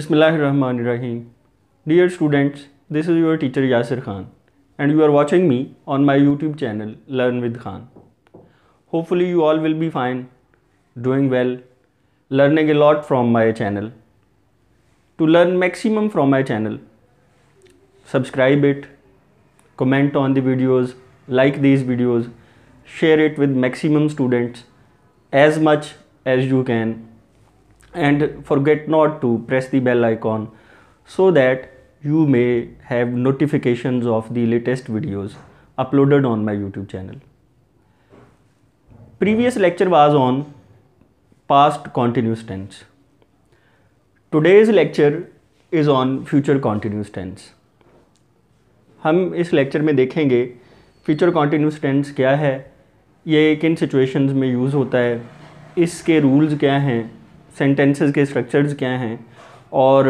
Bismillahirrahmanirrahim. Dear students, this is your teacher Yasir Khan and you are watching me on my YouTube channel Learn with Khan. Hopefully you all will be fine, doing well, learning a lot from my channel. To learn maximum from my channel, subscribe it, comment on the videos, like these videos, share it with maximum students as much as you can and forget not to press the bell icon so that you may have notifications of the latest videos uploaded on my YouTube channel. Previous lecture was on past continuous tense. Today's lecture is on future continuous tense. हम इस lecture में देखेंगे future continuous tense क्या है ये किन situations में use होता है इसके रूल्स क्या हैं सेंटेंसेस के स्ट्रक्चर्स क्या हैं और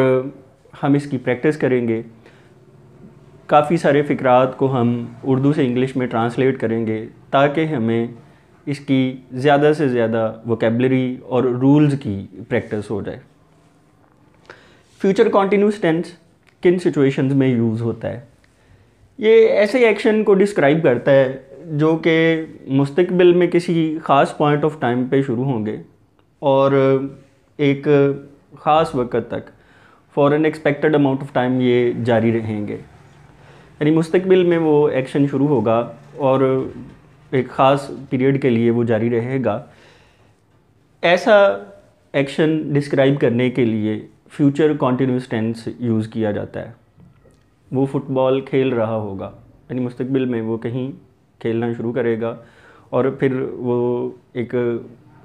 हम इसकी प्रैक्टिस करेंगे काफ़ी सारे फ़िक्रात को हम उर्दू से इंग्लिश में ट्रांसलेट करेंगे ताकि हमें इसकी ज़्यादा से ज़्यादा वोकेबलरी और रूल्स की प्रैक्टिस हो जाए फ्यूचर कॉन्टीन्यूस टेंस किन सिचुएशंस में यूज़ होता है ये ऐसे एक्शन को डिस्क्राइब करता है जो कि मुस्तबिल में किसी ख़ास पॉइंट ऑफ टाइम पे शुरू होंगे और एक ख़ास वक्त तक for an expected amount of time ये जारी रहेंगे यानी मुस्तबिल में वो एक्शन शुरू होगा और एक ख़ास पीरियड के लिए वो जारी रहेगा ऐसा एक्शन डिस्क्राइब करने के लिए फ्यूचर कॉन्टीन्यूस टेंस यूज़ किया जाता है वो फुटबॉल खेल रहा होगा यानी मुस्तबिल में वो कहीं खेलना शुरू करेगा और फिर वो एक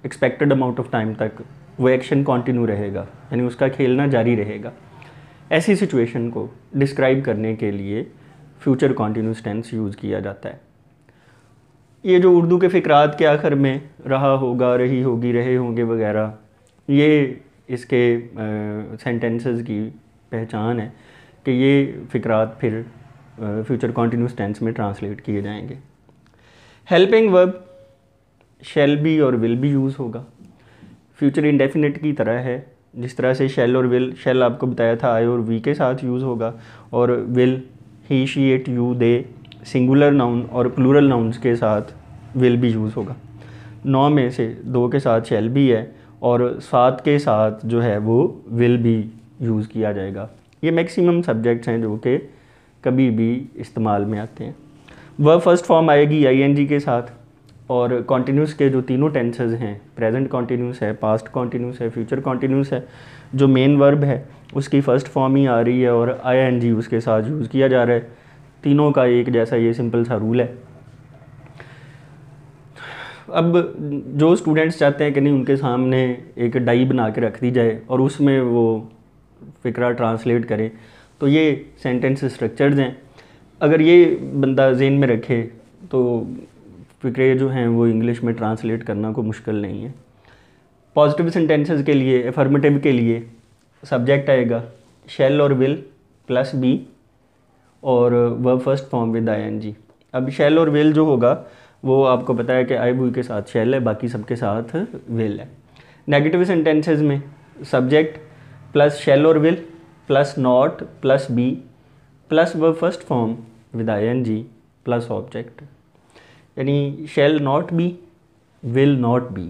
एक्सपेक्टेड अमाउंट ऑफ टाइम तक वो एक्शन कंटिन्यू रहेगा यानी उसका खेलना जारी रहेगा ऐसी सिचुएशन को डिस्क्राइब करने के लिए फ्यूचर कॉन्टीन्यूस टेंस यूज़ किया जाता है ये जो उर्दू के फ़िक्रात के आखिर में रहा होगा रही होगी रहे होंगे वगैरह ये इसके सेंटेंसेस की पहचान है कि ये फ़िक्रात फिर फ्यूचर कॉन्टीन्यूस टेंस में ट्रांसलेट किए जाएंगे हेल्पिंग वर्ब शेल बी और विल बी यूज़ होगा फ्यूचर इंडेफिनेट की तरह है जिस तरह से शेल और विल शेल आपको बताया था आई और वी के साथ यूज़ होगा और will he she it you they singular noun और प्लूरल नाउन्स के साथ विल भी यूज़ होगा नौ में से दो के साथ शेल भी है और सात के साथ जो है वो विल भी यूज़ किया जाएगा ये मैक्सिमम सब्जेक्ट्स हैं जो कि कभी भी इस्तेमाल में आते हैं वह फर्स्ट फॉर्म आएगी आई एन जी के साथ और कॉन्टीन्यूस के जो तीनों टेंसेज हैं प्रेजेंट कॉन्टीन्यूस है पास्ट कॉन्टीन्यूस है फ्यूचर कॉन्टीन्यूस है जो मेन वर्ब है उसकी फ़र्स्ट फॉर्म ही आ रही है और आई एन जी उसके साथ यूज़ किया जा रहा है तीनों का एक जैसा ये सिंपल सा रूल है अब जो स्टूडेंट्स चाहते हैं कि नहीं उनके सामने एक डाई बना के रख दी जाए और उसमें वो फ़िक्रा ट्रांसलेट करें तो ये सेंटेंस स्ट्रक्चर्स हैं अगर ये बंदा जेन में रखे तो फिक्रे जो हैं वो इंग्लिश में ट्रांसलेट करना कोई मुश्किल नहीं है पॉजिटिव सेंटेंसेस के लिए एफर्मेटिव के लिए सब्जेक्ट आएगा शेल और विल प्लस बी और V first form with I N G अब शेल और विल जो होगा वो आपको पता है कि आई बू के साथ शेल है बाकी सबके साथ विल है नेगेटिव सेंटेंसेज में सब्जेक्ट प्लस शेल और will plus not plus be plus V first form with I N G plus object यानी shall not be will not be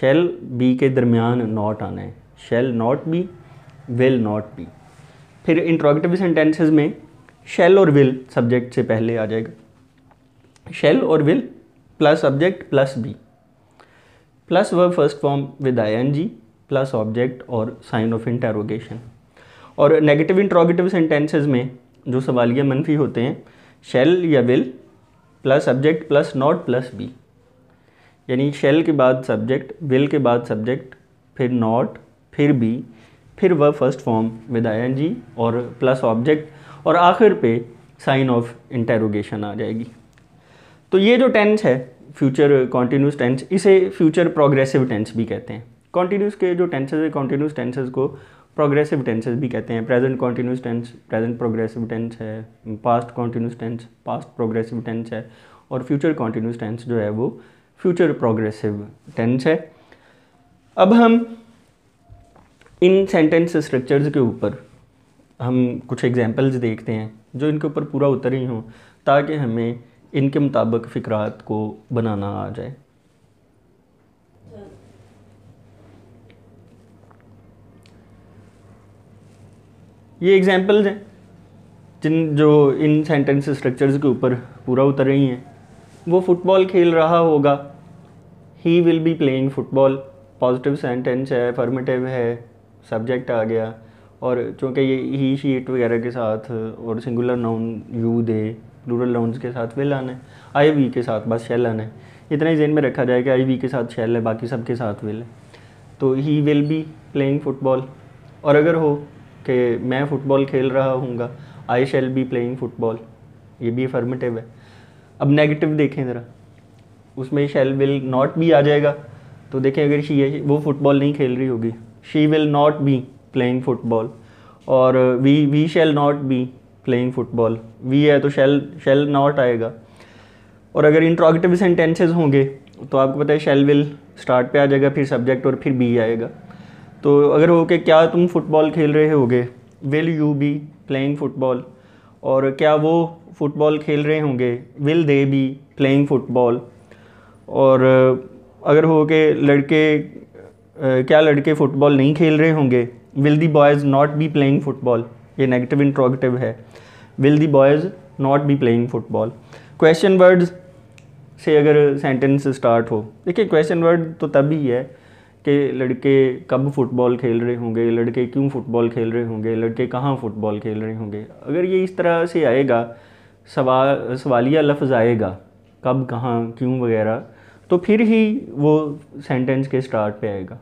shall be के दरमियान नॉट आना है shall not be will not be फिर interrogative sentences में shall और will subject से पहले आ जाएगा शेल और will plus subject plus be plus verb first form with I N G plus object और साइन ऑफ इंटेरोगेशन और नेगेटिव इंट्रोगेटिव सेंटेंसेज में जो सवालिया मनफी होते हैं शेल या will plus subject plus not plus be यानी शेल के बाद सब्जेक्ट विल के बाद सब्जेक्ट फिर नॉट फिर बी फिर V first form with I N G और प्लस ऑब्जेक्ट और आखिर पे साइन ऑफ इंटेरोगेशन आ जाएगी तो ये जो टेंस है फ्यूचर कॉन्टीन्यूस टेंस इसे फ्यूचर प्रोग्रेसिव टेंस भी कहते हैं कॉन्टीन्यूस के जो टेंसेज है कॉन्टीन्यूस टेंसेज को प्रोग्रेसिव टेंसेज भी कहते हैं present continuous tense present progressive tense है past continuous tense past progressive tense है और फ्यूचर कॉन्टीन्यूस टेंस जो है वो फ्यूचर प्रोग्रेसिव टेंस है अब हम इन सेंटेंस स्ट्रक्चर्स के ऊपर हम कुछ एग्जाम्पल्स देखते हैं जो इनके ऊपर पूरा उतर ही हों ताकि हमें इनके मुताबिक फ़िक्रात को बनाना आ जाए ये एग्जाम्पल्स हैं जिन जो इन सेंटेंस स्ट्रक्चर्स के ऊपर पूरा उतर रही हैं वो फुटबॉल खेल रहा होगा he will be playing football positive sentence है फॉर्मेटिव है सब्जेक्ट आ गया और चूँकि ये ही शीट वगैरह के साथ और singular noun you they plural nouns के साथ विल आना है आई वी के साथ बस शेल आना है इतना ही जेन में रखा जाए कि आई वी के साथ शेल है बाकी सब के साथ विल है तो he will be playing football और अगर हो कि मैं फ़ुटबॉल खेल रहा हूँ I shall be playing football ये भी अफर्मेटिव है अब नेगेटिव देखें ज़रा उसमें शेल विल नॉट बी आ जाएगा तो देखें अगर शी है वो फ़ुटबॉल नहीं खेल रही होगी she will not be playing football और we we shall not be playing football we है तो शेल शेल नॉट आएगा और अगर इंट्रोगेटिव सेंटेंसेज होंगे तो आपको पता है शेल विल स्टार्ट पे आ जाएगा फिर सब्जेक्ट और फिर बी आएगा तो अगर हो के क्या तुम फुटबॉल खेल रहे होगे will you be playing football और क्या वो फुटबॉल खेल रहे होंगे will they be playing football और अगर हो के लड़के क्या लड़के फ़ुटबॉल नहीं खेल रहे होंगे will the boys not be playing football ये नेगेटिव इंट्रोगेटिव है will the boys not be playing football question words से अगर सेंटेंस स्टार्ट हो देखिए क्वेश्चन वर्ड तो तभी है कि लड़के कब फुटबॉल खेल रहे होंगे लड़के क्यों फुटबॉल खेल रहे होंगे लड़के कहाँ फुटबॉल खेल रहे होंगे अगर ये इस तरह से आएगा सवा सवालिया लफ्ज़ आएगा कब कहाँ क्यों वगैरह तो फिर ही वो सेंटेंस के स्टार्ट पे आएगा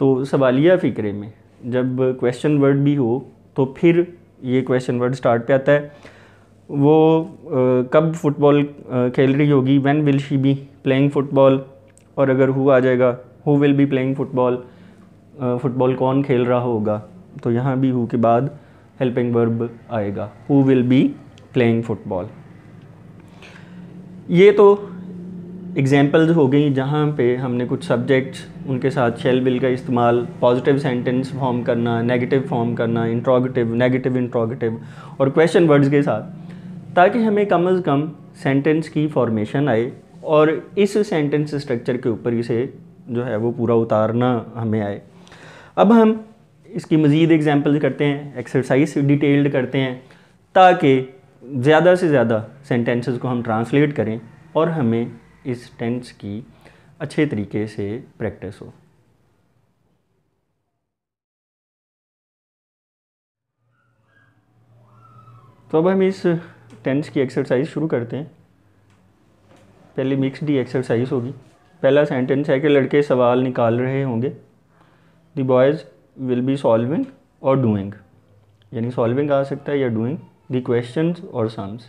तो सवालिया फ़िक्रे में जब क्वेश्चन वर्ड भी हो तो फिर ये क्वेश्चन वर्ड स्टार्ट पे आता है वो कब फुटबॉल खेल रही होगी when will she be playing football और अगर हुआ आ जाएगा who will be playing football football कौन खेल रहा होगा तो यहाँ भी हु के बाद हेल्पिंग वर्ब आएगा who will be playing football ये तो एग्जाम्पल्स हो गई जहाँ पे हमने कुछ सब्जेक्ट्स उनके साथ शेल विल का इस्तेमाल पॉजिटिव सेंटेंस फॉर्म करना नेगेटिव फॉर्म करना इंट्रोगेटिव नेगेटिव इंट्रोगेटिव और क्वेश्चन वर्ड्स के साथ ताकि हमें कम अज़ कम सेंटेंस की फॉर्मेशन आए और इस सेंटेंस स्ट्रक्चर के ऊपर इसे जो है वो पूरा उतारना हमें आए अब हम इसकी मज़ीद एग्ज़ाम्पल करते हैं एक्सरसाइज डिटेल्ड करते हैं ताकि ज़्यादा से ज़्यादा सेंटेंसेस को हम ट्रांसलेट करें और हमें इस टेंस की अच्छे तरीके से प्रैक्टिस हो तो अब हम इस टेंस की एक्सरसाइज शुरू करते हैं पहले मिक्स डी एक्सरसाइज होगी पहला सेंटेंस है कि लड़के सवाल निकाल रहे होंगे the boys will be solving और डूइंग यानी सॉल्विंग आ सकता है या डूइंग दी क्वेश्चन और सम्स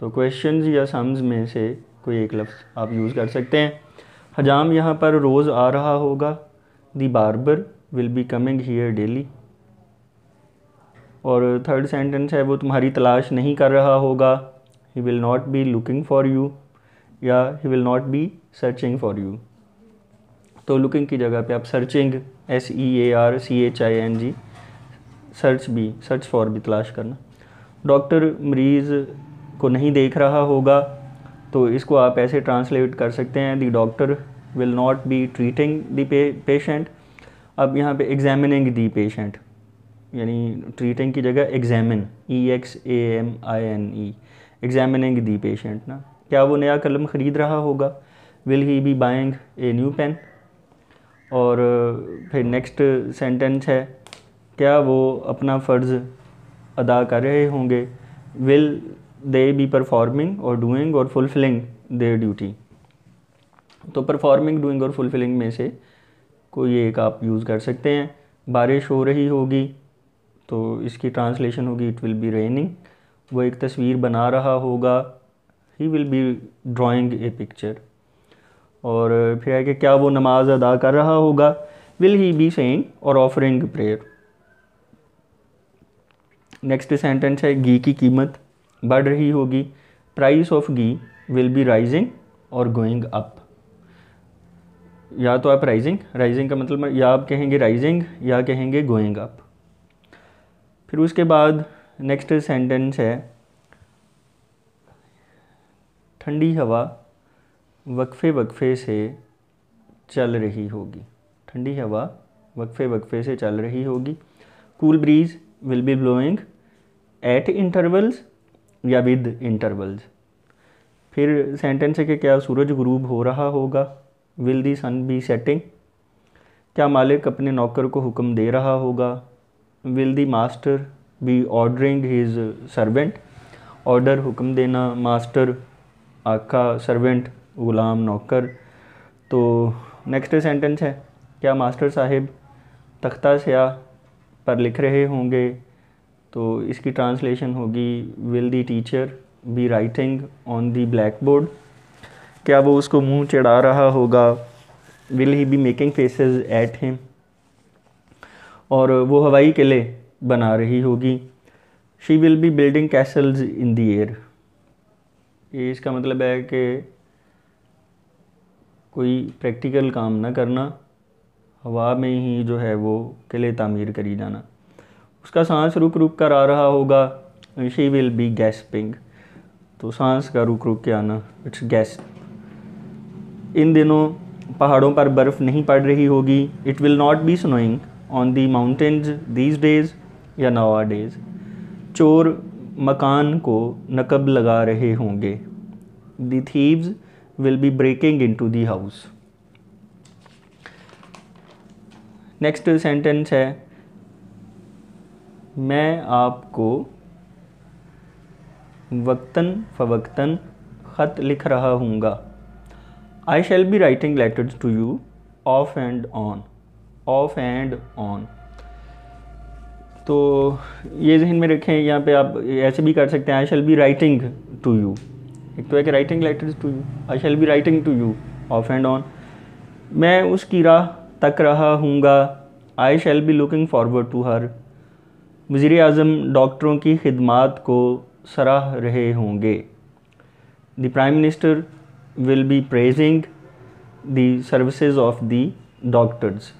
तो क्वेश्चन या सम्स में से कोई एक लफ्ज़ आप यूज़ कर सकते हैं हजाम यहाँ पर रोज़ आ रहा होगा the barber will be coming here daily और थर्ड सेंटेंस है वो तुम्हारी तलाश नहीं कर रहा होगा he will not be looking for you या he will not be searching for you तो लुकिंग की जगह पे आप searching S E A R C H I N G search भी सर्च फॉर भी तलाश करना डॉक्टर मरीज़ को नहीं देख रहा होगा तो इसको आप ऐसे ट्रांसलेट कर सकते हैं the doctor will not be treating the patient अब यहाँ पे एग्जामिनिंग दी पेशेंट यानी ट्रीटिंग की जगह examine E X A M I N E examining the patient ना क्या वो नया कलम ख़रीद रहा होगा will he be buying a new pen और फिर नेक्स्ट सेंटेंस है क्या वो अपना फ़र्ज़ अदा कर रहे होंगे विल दे बी परफॉर्मिंग और डूइंग और फुलफिलिंग देयर ड्यूटी तो परफॉर्मिंग डूइंग और फुलफिलिंग में से कोई एक आप यूज़ कर सकते हैं बारिश हो रही होगी तो इसकी ट्रांसलेशन होगी इट विल बी रेनिंग वो एक तस्वीर बना रहा होगा he will be drawing a picture और फिर है कि क्या वो नमाज अदा कर रहा होगा विल ही बी सेंग और ऑफरिंग प्रेयर नेक्स्ट सेंटेंस है घी की कीमत बढ़ रही होगी price of ghee will be rising और गोइंग अप या तो आप राइजिंग राइजिंग का मतलब या आप कहेंगे राइजिंग या कहेंगे गोइंग अप फिर उसके बाद नेक्स्ट सेंटेंस है ठंडी हवा वक्फे वक्फे से चल रही होगी ठंडी हवा वक्फे वक्फे से चल रही होगी cool breeze will be blowing at intervals या विद इंटरवल्स फिर सेंटेंस है कि क्या सूरज गुरूब हो रहा होगा will the sun be setting क्या मालिक अपने नौकर को हुक्म दे रहा होगा will the master be ordering his servant order हुक्म देना मास्टर आका सर्वेंट ग़ुलाम नौकर तो नेक्स्ट सेंटेंस है क्या मास्टर साहिब तख्ता स्या पर लिख रहे होंगे तो इसकी ट्रांसलेशन होगी will the teacher be writing on the black board क्या वो उसको मुंह चढ़ा रहा होगा will he be making faces at him और वो हवाई किले बना रही होगी she will be building castles in the air ये इसका मतलब है कि कोई प्रैक्टिकल काम ना करना हवा में ही जो है वो किले तामीर करी जाना उसका सांस रुक रुक कर आ रहा होगा शी विल बी गैसपिंग तो सांस का रुक रुक के आना इट्स गैस इन दिनों पहाड़ों पर बर्फ़ नहीं पड़ रही होगी it will not be snowing on the mountains these days या नवा डेज़ चोर मकान को नकब लगा रहे होंगे the thieves will be breaking in to the house next sentence है मैं आपको वक्तन फवक्तन ख़त लिख रहा हूँगा I shall be writing letters to you off and on off and on तो ये जहन में रखें यहाँ पे आप ऐसे भी कर सकते हैं I shall be writing to you एक तो है कि writing letters to you I shall be writing to you off and on मैं उसकी राह तक रहा हूँगा I shall be looking forward to her वज़ी अजम डॉक्टरों की खदमात को सराह रहे होंगे the prime minister will be praising the services of the doctors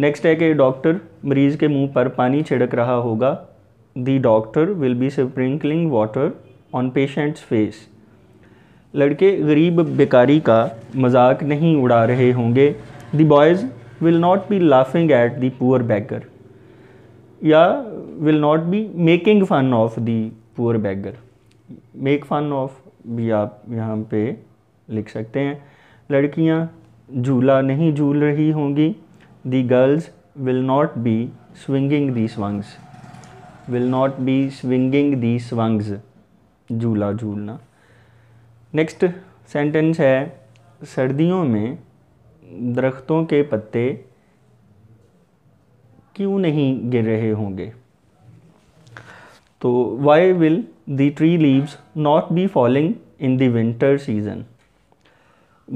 next है कि डॉक्टर मरीज़ के मुंह पर पानी छिड़क रहा होगा the doctor will be sprinkling water on patient's face लड़के गरीब बेकारी का मजाक नहीं उड़ा रहे होंगे the boys will not be laughing at the poor beggar या will not be making fun of the poor beggar make fun of भी आप यहाँ पे लिख सकते हैं लड़कियाँ झूला नहीं झूल रही होंगी the girls will not be swinging the swings will not be swinging the swings झूला झूलना नेक्स्ट सेंटेंस है सर्दियों में दरख्तों के पत्ते क्यों नहीं गिर रहे होंगे तो why will the tree leaves not be falling in the winter season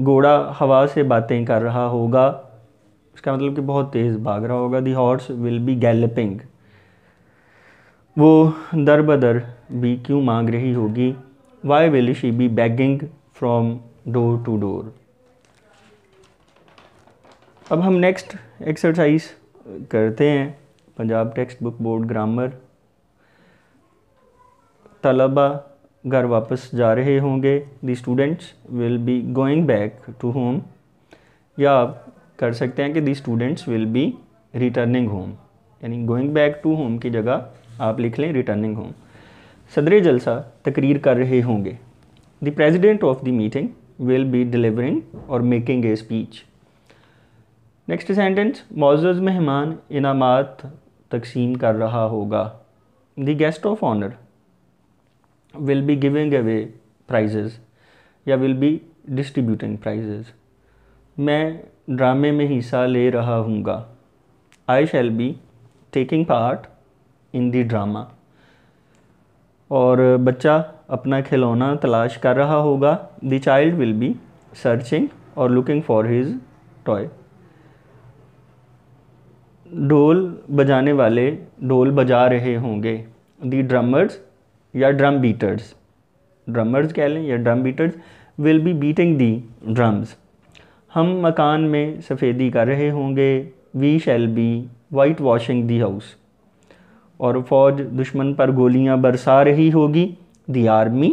घोड़ा हवा से बातें कर रहा होगा इसका मतलब कि बहुत तेज़ भाग रहा होगा the horse will be galloping वो दर बदर भी क्यों मांग रही होगी why will she be begging from door to door अब हम नेक्स्ट एक्सरसाइज करते हैं Punjab text book board grammar तलबा घर वापस जा रहे होंगे the students will be going back to home या आप कर सकते हैं कि the students will be returning home यानी गोइंग बैक टू होम की जगह आप लिख लें रिटर्निंग होम सदर जलसा तकरीर कर रहे होंगे the president of the meeting will be delivering और making a speech next sentence मोज़ मेहमान इनाम तकसीम कर रहा होगा the guest of honour will be giving away prizes या विल बी डिस्ट्रीब्यूटिंग प्राइजेज़ मैं ड्रामे में हिस्सा ले रहा हूँगा I shall be taking part in the drama और बच्चा अपना खिलौना तलाश कर रहा होगा the child will be searching और लुकिंग फॉर हिज टॉय ढोल बजाने वाले ढोल बजा रहे होंगे दी ड्रमर्स या ड्रम बीटर्स ड्रमर्स कह लें या drum beaters will be beating the drums हम मकान में सफ़ेदी कर रहे होंगे we shall be white washing the house और फौज दुश्मन पर गोलियां बरसा रही होगी the army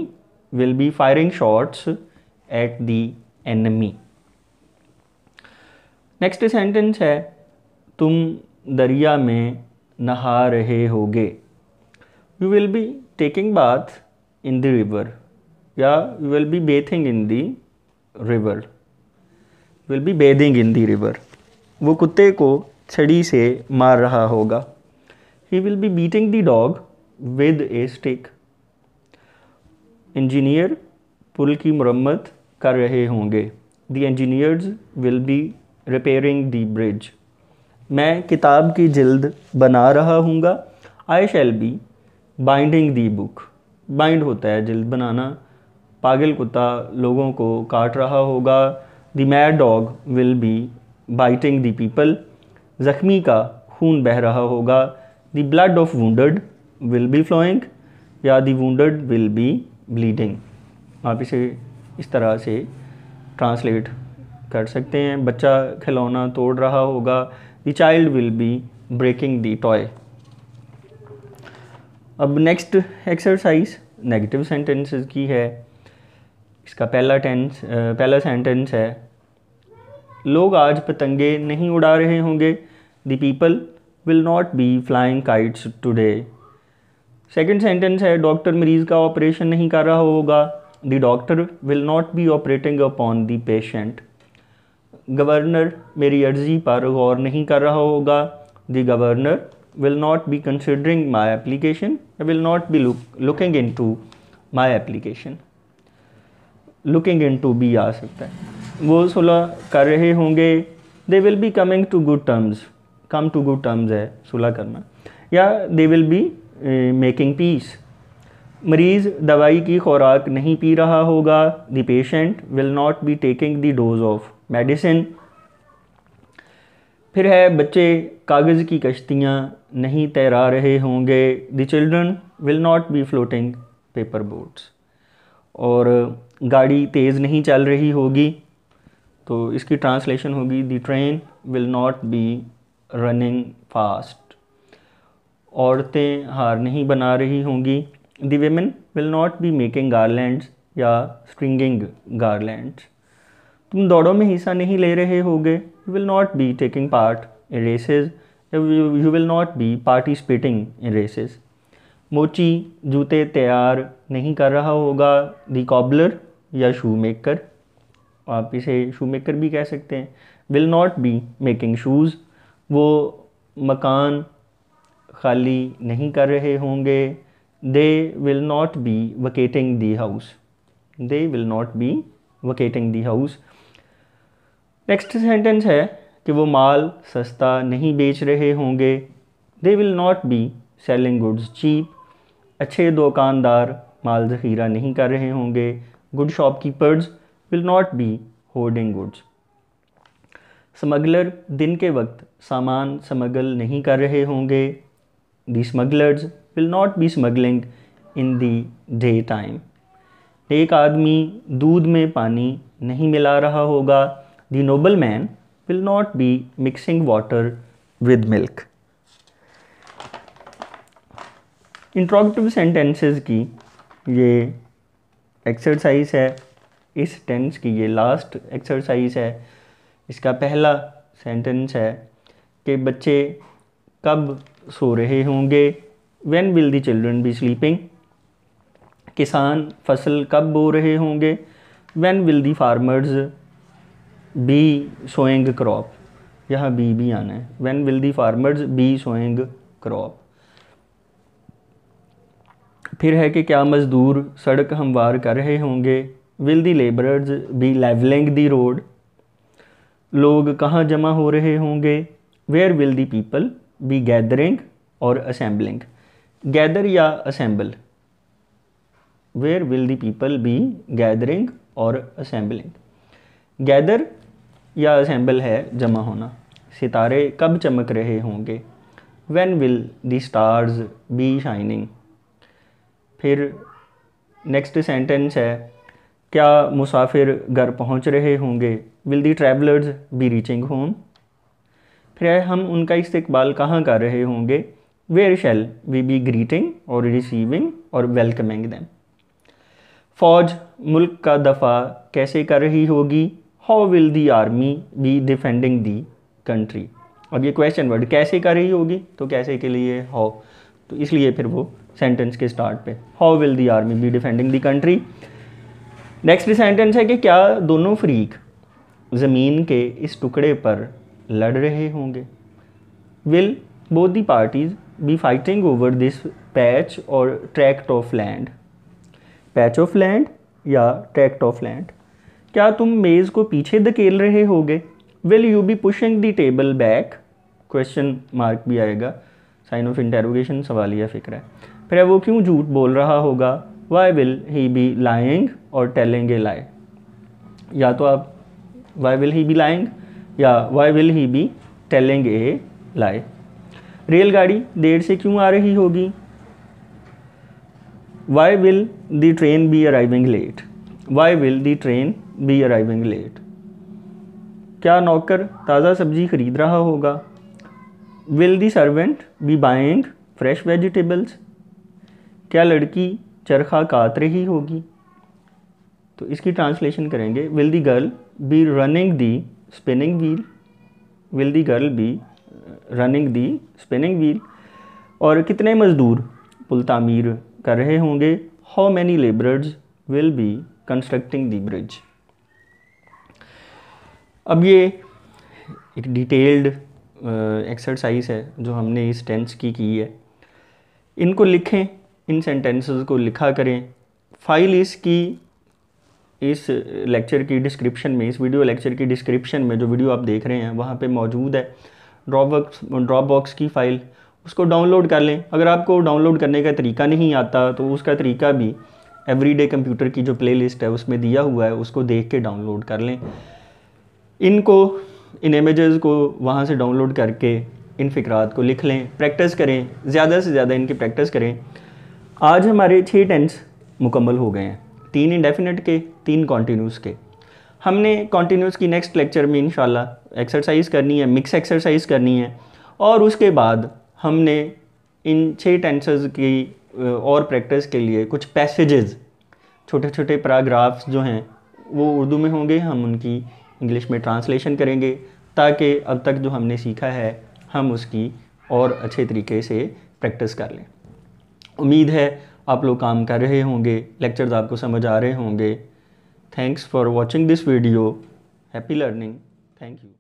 will be firing shots at the enemy next sentence है तुम दरिया में नहा रहे होगे you will be taking bath in the river या you will be bathing in the river will be bathing in the river वो कुत्ते को छड़ी से मार रहा होगा he will be beating the dog with a stick engineer पुल की मरम्मत कर रहे होंगे the engineers will be repairing the bridge मैं किताब की जल्द बना रहा हूँगा I shall be binding the book bind होता है जल्द बनाना पागल कुत्ता लोगों को काट रहा होगा the mad dog will be biting the people ज़ख्मी का खून बह रहा होगा the blood of wounded will be flowing या the wounded will be bleeding आप इसे इस तरह से ट्रांसलेट कर सकते हैं बच्चा खिलौना तोड़ रहा होगा the child will be breaking the toy अब नेक्स्ट एक्सरसाइज नेगेटिव सेंटेंसेस की है इसका पहला टेंस पहला सेंटेंस है लोग आज पतंगे नहीं उड़ा रहे होंगे the people will not be flying kites today second sentence है डॉक्टर मरीज़ का ऑपरेशन नहीं कर रहा होगा the doctor will not be operating upon the patient governor मेरी अर्जी पर गौर नहीं कर रहा होगा the governor will not be considering my application will not be looking in to my application looking in to be आ सकता है वो सुलह कर रहे होंगे they will be coming to good terms come to good terms है सुलह करना या they will be making peace मरीज़ दवाई की खुराक नहीं पी रहा होगा the patient will not be taking the dose of medicine फिर है बच्चे कागज़ की कश्तियाँ नहीं तैरा रहे होंगे the children will not be floating paper boats और गाड़ी तेज़ नहीं चल रही होगी तो इसकी ट्रांसलेशन होगी the train will not be running fast औरतें हार नहीं बना रही होंगी the women will not be making garlands या स्ट्रिंगिंग गारलैंड्स तुम दौड़ों में हिस्सा नहीं ले रहे होगे you will not be taking part in races you will not be participating in races मोची जूते तैयार नहीं कर रहा होगा दी कॉबलर या शू मेकर आप इसे शू मेकर भी कह सकते हैं will not be making shoes वो मकान खाली नहीं कर रहे होंगे they will not be vacating the house they will not be vacating the house next sentence है कि वो माल सस्ता नहीं बेच रहे होंगे they will not be selling goods cheap अच्छे दुकानदार माल ज़ख़ीरा नहीं कर रहे होंगे good shopkeepers will not be hoarding goods smuggler दिन के वक्त सामान स्मगल नहीं कर रहे होंगे the smugglers will not be smuggling in the day time एक आदमी दूध में पानी नहीं मिला रहा होगा the noble man will not be mixing water with milk interrogative sentences की ये एक्सरसाइज है इस टेंस की ये लास्ट एक्सरसाइज है इसका पहला सेंटेंस है कि बच्चे कब सो रहे होंगे when will the children be sleeping किसान फसल कब बो रहे होंगे when will the farmers be sowing crop यहाँ बी भी आना है when will the farmers be sowing crop फिर है कि क्या मज़दूर सड़क हमवार कर रहे होंगे will the labourers be levelling the road लोग कहाँ जमा हो रहे होंगे where will the people be gathering और असेंबलिंग गैदर या assemble where will the people be gathering और असेंबलिंग गैदर या असेंबल है जमा होना सितारे कब चमक रहे होंगे when will the stars be shining फिर नेक्स्ट सेंटेंस है क्या मुसाफिर घर पहुंच रहे होंगे will the travellers be reaching home फिर हम उनका इस्तेबाल कहाँ कर रहे होंगे where shall we be greeting और रिसीविंग और वेलकमिंग दैम फौज मुल्क का दफ़ा कैसे कर रही होगी how will the army be defending the country अब ये क्वेश्चन वर्ड कैसे कर रही होगी तो कैसे के लिए हाउ तो इसलिए फिर वो सेंटेंस के स्टार्ट पे how will the army be defending the country next sentence है कि क्या दोनों फ्रीक ज़मीन के इस टुकड़े पर लड़ रहे होंगे will both the parties be fighting over this patch और tract of land patch of land या ट्रैक्ट ऑफ लैंड क्या तुम मेज़ को पीछे धकेल रहे होगे will you be pushing the table back question mark भी आएगा साइन ऑफ इंटेरोगेशन सवाल यह फिक्र है फिर वो क्यों झूठ बोल रहा होगा why will he be lying और टेलिंग ए लाई या तो आप why will he be lying या why will he be telling a lie रेलगाड़ी देर से क्यों आ रही होगी why will the train be arriving late why will the train be arriving late क्या नौकर ताज़ा सब्जी खरीद रहा होगा will the servant be buying fresh vegetables क्या लड़की चरखा कात रही होगी तो इसकी ट्रांसलेशन करेंगे will the girl be running the spinning wheel will the girl be running the spinning wheel और कितने मज़दूर पुल तामीर कर रहे होंगे how many labourers will be constructing the bridge अब ये एक डिटेल्ड एक्सरसाइज uh, है जो हमने इस टेंस की की है इनको लिखें इन सेंटेंसेस को लिखा करें फाइल इसकी इस लेक्चर की डिस्क्रिप्शन में इस वीडियो लेक्चर की डिस्क्रिप्शन में जो वीडियो आप देख रहे हैं वहाँ पे मौजूद है ड्रॉबॉक्स ड्रॉपबॉक्स की फ़ाइल उसको डाउनलोड कर लें अगर आपको डाउनलोड करने का तरीका नहीं आता तो उसका तरीका भी एवरीडे कंप्यूटर की जो प्लेलिस्ट है उसमें दिया हुआ है उसको देख के डाउनलोड कर लें इनको इन इमेजेस को वहाँ से डाउनलोड करके इन फ़िक्रात को लिख लें प्रैक्टिस करें ज़्यादा से ज़्यादा इनकी प्रैक्टिस करें आज हमारे छः टेंस मुकम्मल हो गए हैं तीन इंडेफिनेट के तीन कॉन्टीन्यूस के हमने कॉन्टीन्यूस की नेक्स्ट लेक्चर में इन एक्सरसाइज करनी है मिक्स एक्सरसाइज करनी है और उसके बाद हमने इन छः टेंसेज की और प्रैक्टिस के लिए कुछ पैसेजेस छोटे छोटे पैराग्राफ्स जो हैं वो उर्दू में होंगे हम उनकी इंग्लिश में ट्रांसलेशन करेंगे ताकि अब तक जो हमने सीखा है हम उसकी और अच्छे तरीके से प्रैक्टिस कर लें उम्मीद है आप लोग काम कर रहे होंगे लेक्चर्स आपको समझ आ रहे होंगे thanks for watching this video happy learning thank you